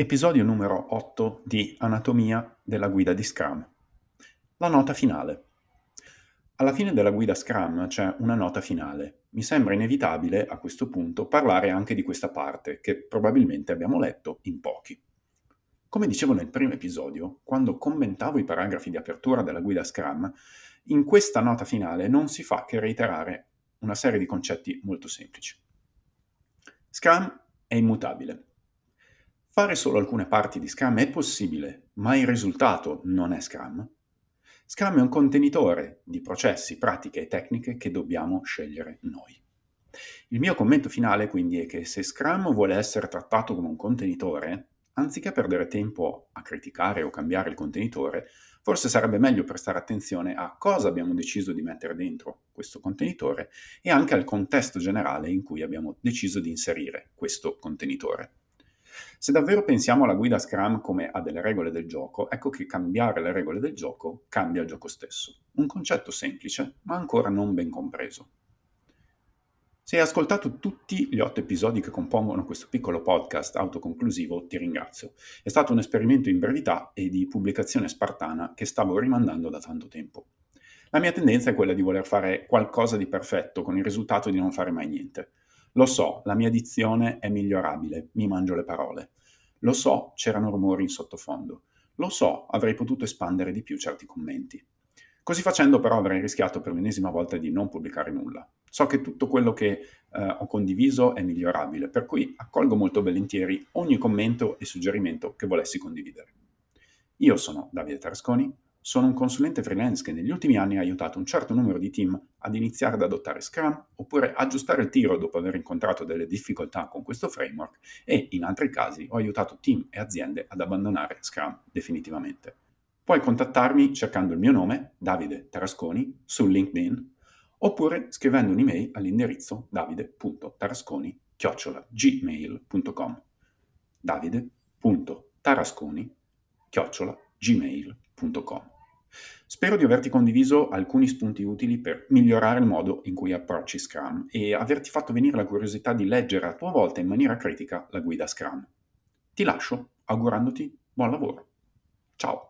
Episodio numero 8 di Anatomia della guida di Scrum. La nota finale. Alla fine della guida Scrum c'è una nota finale. Mi sembra inevitabile a questo punto parlare anche di questa parte, che probabilmente abbiamo letto in pochi. Come dicevo nel primo episodio, quando commentavo i paragrafi di apertura della guida Scrum, in questa nota finale non si fa che reiterare una serie di concetti molto semplici. Scrum è immutabile Fare solo alcune parti di Scrum è possibile, ma il risultato non è Scrum. Scrum è un contenitore di processi, pratiche e tecniche che dobbiamo scegliere noi. Il mio commento finale quindi è che se Scrum vuole essere trattato come un contenitore, anziché perdere tempo a criticare o cambiare il contenitore, forse sarebbe meglio prestare attenzione a cosa abbiamo deciso di mettere dentro questo contenitore e anche al contesto generale in cui abbiamo deciso di inserire questo contenitore. Se davvero pensiamo alla guida Scrum come a delle regole del gioco, ecco che cambiare le regole del gioco cambia il gioco stesso. Un concetto semplice, ma ancora non ben compreso. Se hai ascoltato tutti gli otto episodi che compongono questo piccolo podcast autoconclusivo, ti ringrazio. È stato un esperimento in brevità e di pubblicazione spartana che stavo rimandando da tanto tempo. La mia tendenza è quella di voler fare qualcosa di perfetto con il risultato di non fare mai niente. Lo so, la mia dizione è migliorabile, mi mangio le parole. Lo so, c'erano rumori in sottofondo. Lo so, avrei potuto espandere di più certi commenti. Così facendo però avrei rischiato per l'ennesima volta di non pubblicare nulla. So che tutto quello che eh, ho condiviso è migliorabile, per cui accolgo molto volentieri ogni commento e suggerimento che volessi condividere. Io sono Davide Tarasconi, sono un consulente freelance che negli ultimi anni ha aiutato un certo numero di team ad iniziare ad adottare Scrum oppure aggiustare il tiro dopo aver incontrato delle difficoltà con questo framework e in altri casi ho aiutato team e aziende ad abbandonare Scrum definitivamente. Puoi contattarmi cercando il mio nome, Davide Tarasconi, su LinkedIn oppure scrivendo un'email all'indirizzo davide.tarasconi-gmail.com davide.tarasconi-gmail.com gmail.com. Spero di averti condiviso alcuni spunti utili per migliorare il modo in cui approcci Scrum e averti fatto venire la curiosità di leggere a tua volta in maniera critica la guida Scrum. Ti lascio augurandoti buon lavoro. Ciao!